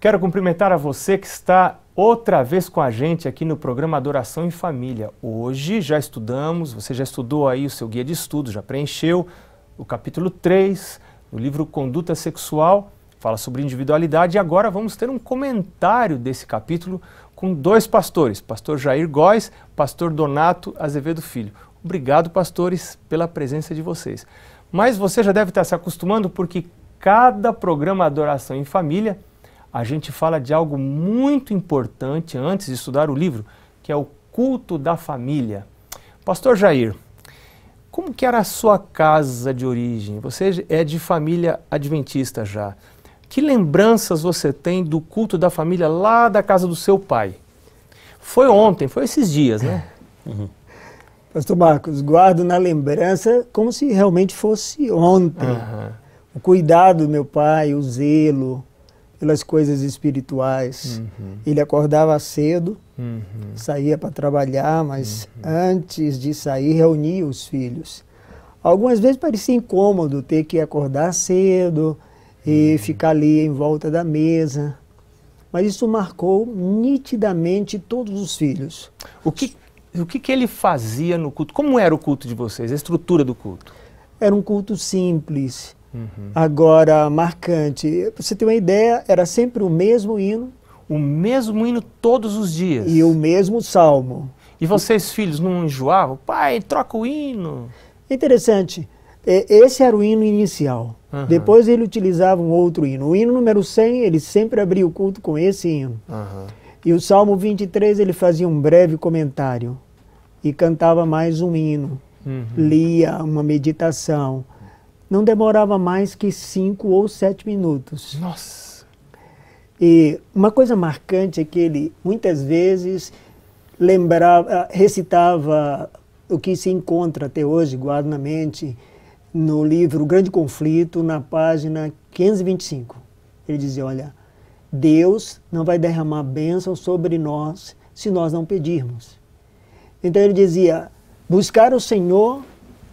Quero cumprimentar a você que está outra vez com a gente aqui no programa Adoração em Família. Hoje já estudamos, você já estudou aí o seu guia de estudo, já preencheu o capítulo 3 do livro Conduta Sexual, fala sobre individualidade e agora vamos ter um comentário desse capítulo com dois pastores, pastor Jair Góes, pastor Donato Azevedo Filho. Obrigado, pastores, pela presença de vocês. Mas você já deve estar se acostumando porque cada programa Adoração em Família a gente fala de algo muito importante antes de estudar o livro, que é o culto da família. Pastor Jair, como que era a sua casa de origem? Você é de família adventista já. Que lembranças você tem do culto da família lá da casa do seu pai? Foi ontem, foi esses dias, né? Uhum. Pastor Marcos, guardo na lembrança como se realmente fosse ontem. Uhum. O cuidado do meu pai, o zelo, pelas coisas espirituais. Uhum. Ele acordava cedo, uhum. saía para trabalhar, mas uhum. antes de sair reunia os filhos. Algumas vezes parecia incômodo ter que acordar cedo e uhum. ficar ali em volta da mesa, mas isso marcou nitidamente todos os filhos. O que o que, que ele fazia no culto? Como era o culto de vocês? A estrutura do culto? Era um culto simples Uhum. Agora, marcante, pra você ter uma ideia, era sempre o mesmo hino. O mesmo hino todos os dias. E o mesmo salmo. E vocês, filhos, não enjoavam? Pai, troca o hino. Interessante. Esse era o hino inicial. Uhum. Depois ele utilizava um outro hino. O hino número 100, ele sempre abria o culto com esse hino. Uhum. E o Salmo 23, ele fazia um breve comentário. E cantava mais um hino. Uhum. Lia uma meditação não demorava mais que cinco ou sete minutos. Nossa! E uma coisa marcante é que ele muitas vezes lembrava, recitava o que se encontra até hoje, guardo na mente, no livro o Grande Conflito, na página 525. Ele dizia: Olha, Deus não vai derramar bênção sobre nós se nós não pedirmos. Então ele dizia: Buscar o Senhor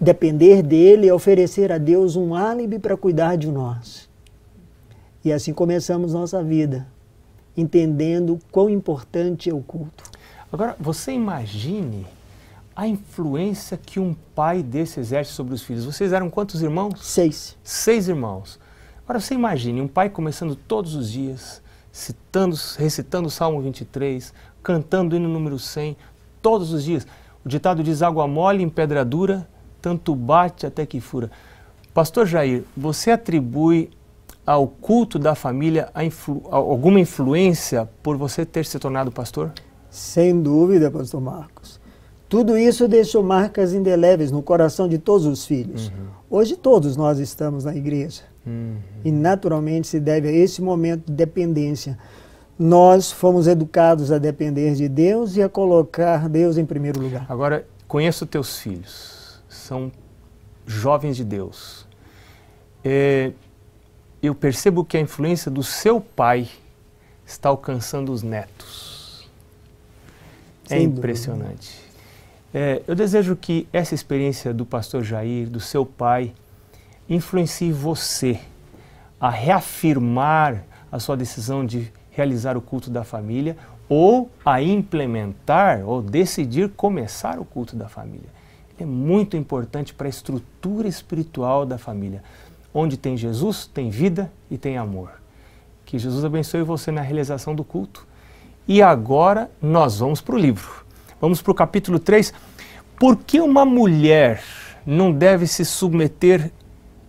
depender dele é oferecer a Deus um álibi para cuidar de nós. E assim começamos nossa vida, entendendo quão importante é o culto. Agora, você imagine a influência que um pai desse exerce sobre os filhos. Vocês eram quantos irmãos? Seis. Seis irmãos. Agora você imagine um pai começando todos os dias, citando, recitando o Salmo 23, cantando o hino número 100, todos os dias. O ditado diz água mole em pedra dura tanto bate até que fura. Pastor Jair, você atribui ao culto da família influ alguma influência por você ter se tornado pastor? Sem dúvida, pastor Marcos. Tudo isso deixou marcas indeléveis no coração de todos os filhos. Uhum. Hoje todos nós estamos na igreja. Uhum. E naturalmente se deve a esse momento de dependência. Nós fomos educados a depender de Deus e a colocar Deus em primeiro lugar. Agora, conheço teus filhos são jovens de Deus. É, eu percebo que a influência do seu pai está alcançando os netos. É Sem é impressionante. É, eu desejo que essa experiência do pastor Jair, do seu pai, influencie você a reafirmar a sua decisão de realizar o culto da família ou a implementar ou decidir começar o culto da família é muito importante para a estrutura espiritual da família. Onde tem Jesus, tem vida e tem amor. Que Jesus abençoe você na realização do culto. E agora nós vamos para o livro. Vamos para o capítulo 3. Por que uma mulher não deve se submeter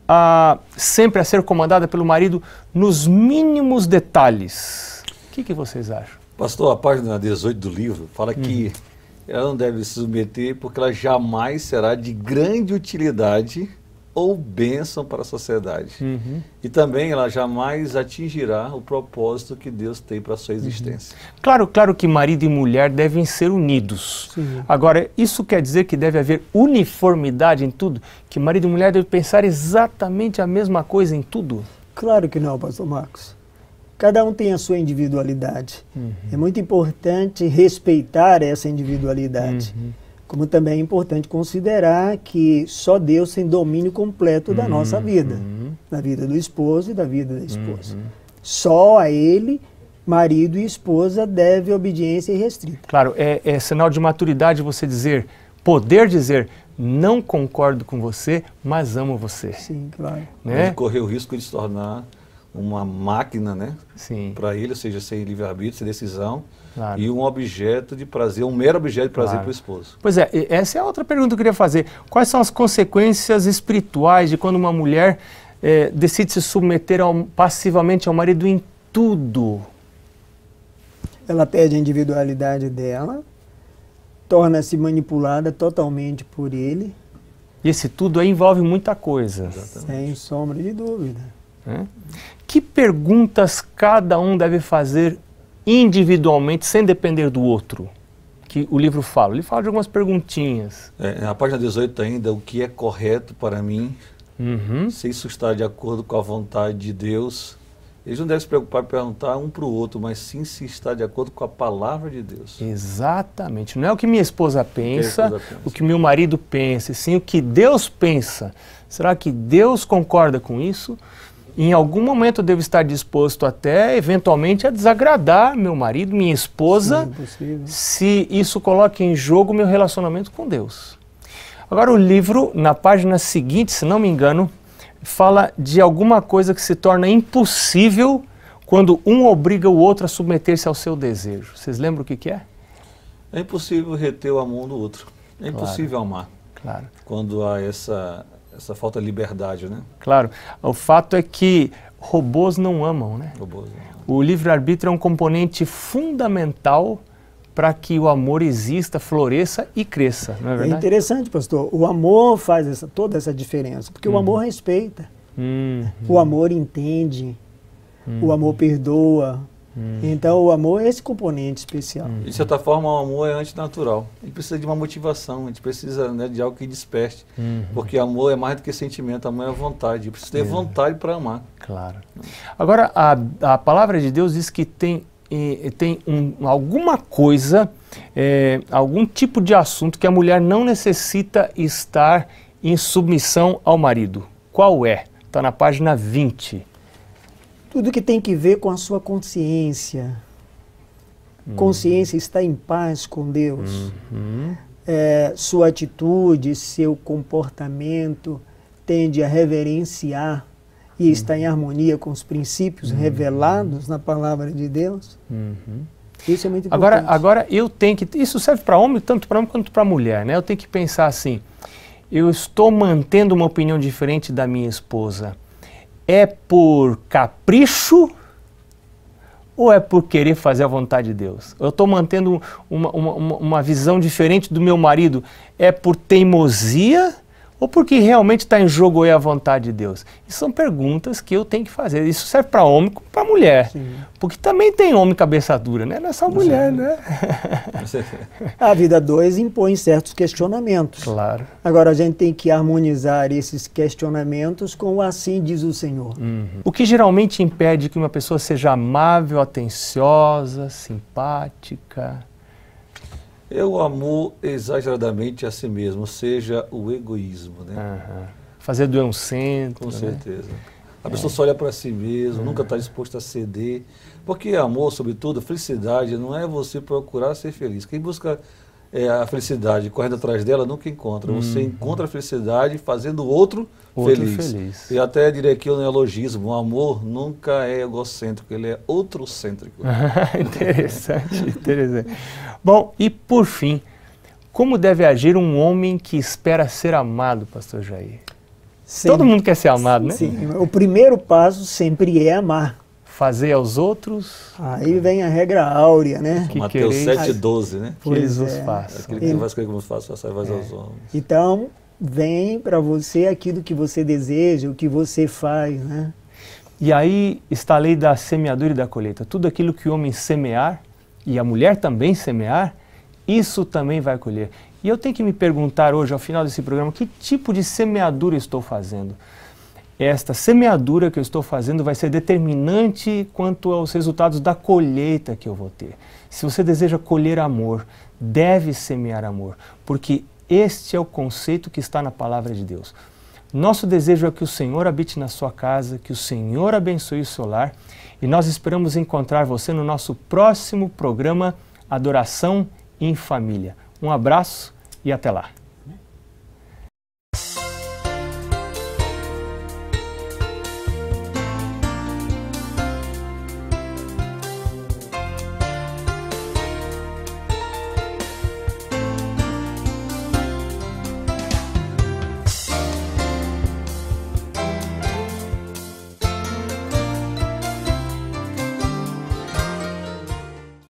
a, sempre a ser comandada pelo marido nos mínimos detalhes? O que, que vocês acham? Pastor, a página 18 do livro fala que hum ela não deve se submeter porque ela jamais será de grande utilidade ou bênção para a sociedade. Uhum. E também ela jamais atingirá o propósito que Deus tem para a sua uhum. existência. Uhum. Claro, claro que marido e mulher devem ser unidos. Sim. Agora, isso quer dizer que deve haver uniformidade em tudo? Que marido e mulher devem pensar exatamente a mesma coisa em tudo? Claro que não, pastor Marcos. Cada um tem a sua individualidade. Uhum. É muito importante respeitar essa individualidade. Uhum. Como também é importante considerar que só Deus tem domínio completo da nossa uhum. vida, uhum. da vida do esposo e da vida da esposa. Uhum. Só a Ele marido e esposa deve obediência irrestrita. Claro, é, é, sinal de maturidade você dizer, poder dizer, não concordo com você, mas amo você. Sim, claro. Né? Correr o risco de se tornar uma máquina, né? Sim. Para ele, ou seja, sem livre-arbítrio, sem decisão. Claro. E um objeto de prazer, um mero objeto de prazer claro. para o esposo. Pois é, essa é outra pergunta que eu queria fazer. Quais são as consequências espirituais de quando uma mulher é, decide se submeter ao, passivamente ao marido em tudo? Ela perde a individualidade dela, torna-se manipulada totalmente por ele. E esse tudo aí envolve muita coisa. Exatamente. Sem sombra de dúvida. É? que perguntas cada um deve fazer individualmente, sem depender do outro? Que o livro fala. Ele fala de algumas perguntinhas. É, na página 18 ainda, o que é correto para mim, uhum. se isso está de acordo com a vontade de Deus. Eles não devem se preocupar em perguntar um para o outro, mas sim se está de acordo com a palavra de Deus. Exatamente. Não é o que minha esposa pensa, que esposa pensa. o que meu marido pensa, sim o que Deus pensa. Será que Deus concorda com isso? em algum momento eu devo estar disposto até eventualmente a desagradar meu marido, minha esposa, Sim, se isso coloca em jogo meu relacionamento com Deus. Agora o livro, na página seguinte, se não me engano, fala de alguma coisa que se torna impossível quando um obriga o outro a submeter-se ao seu desejo. Vocês lembram o que, que é? É impossível reter o amor do outro. É impossível claro, amar. Claro. Quando há essa essa falta de liberdade, né? Claro. O fato é que robôs não amam, né? Robôs não O livre-arbítrio é um componente fundamental para que o amor exista, floresça e cresça, não é, é verdade? É interessante, pastor. O amor faz essa, toda essa diferença, porque uhum. o amor respeita, uhum. o amor entende, uhum. o amor perdoa, Hum. Então, o amor é esse componente especial. Hum. De certa forma, o amor é antinatural. A gente precisa de uma motivação, a gente precisa né, de algo que desperte. Hum. Porque amor é mais do que sentimento, amor é vontade. Eu preciso ter é. vontade para amar. Claro. Né? Agora, a, a palavra de Deus diz que tem, tem um, alguma coisa, é, algum tipo de assunto que a mulher não necessita estar em submissão ao marido. Qual é? Está na página 20. Tudo que tem que ver com a sua consciência. Uhum. Consciência está em paz com Deus. Uhum. É, sua atitude, seu comportamento tende a reverenciar e uhum. está em harmonia com os princípios uhum. revelados na palavra de Deus. Uhum. Isso é muito importante. Agora, agora eu tenho que. Isso serve para homem, tanto para homem quanto para mulher, né? Eu tenho que pensar assim: eu estou mantendo uma opinião diferente da minha esposa é por capricho ou é por querer fazer a vontade de Deus? Eu estou mantendo uma, uma, uma visão diferente do meu marido. É por teimosia ou porque realmente está em jogo aí a vontade de Deus? Isso são perguntas que eu tenho que fazer. Isso serve para homem como para mulher. Sim. Porque também tem homem cabeça dura, né? Não é só mulher, Sim. né? a vida 2 impõe certos questionamentos. Claro. Agora a gente tem que harmonizar esses questionamentos com o assim diz o Senhor. Uhum. O que geralmente impede que uma pessoa seja amável, atenciosa, simpática? Eu amo exageradamente a si mesmo, seja o egoísmo, né? Uhum. Fazer doer um centro. Com né? certeza. A é. pessoa só olha para si mesmo, uhum. nunca está disposta a ceder. Porque amor, sobretudo, felicidade, não é você procurar ser feliz. Quem busca é, a felicidade correndo atrás dela, nunca encontra. Você uhum. encontra a felicidade fazendo o outro, outro feliz. feliz. Eu até diria que o neologismo, é o amor nunca é egocêntrico, ele é outrocêntrico. interessante, interessante. Bom, e por fim, como deve agir um homem que espera ser amado, pastor Jair? Sempre. Todo mundo quer ser amado, sim, né? Sim. O primeiro passo sempre é amar fazer aos outros. Aí vem a regra áurea, né? Que Mateus 7,12, né? Que eles nos é. façam. Aquele que faz aquilo que faz é. aos homens. Então, vem para você aquilo que você deseja, o que você faz, né? E aí está a lei da semeadura e da colheita. Tudo aquilo que o homem semear, e a mulher também semear, isso também vai colher. E eu tenho que me perguntar hoje, ao final desse programa, que tipo de semeadura estou fazendo? esta semeadura que eu estou fazendo vai ser determinante quanto aos resultados da colheita que eu vou ter. Se você deseja colher amor, deve semear amor, porque este é o conceito que está na palavra de Deus. Nosso desejo é que o Senhor habite na sua casa, que o Senhor abençoe o seu lar e nós esperamos encontrar você no nosso próximo programa Adoração em Família. Um abraço e até lá!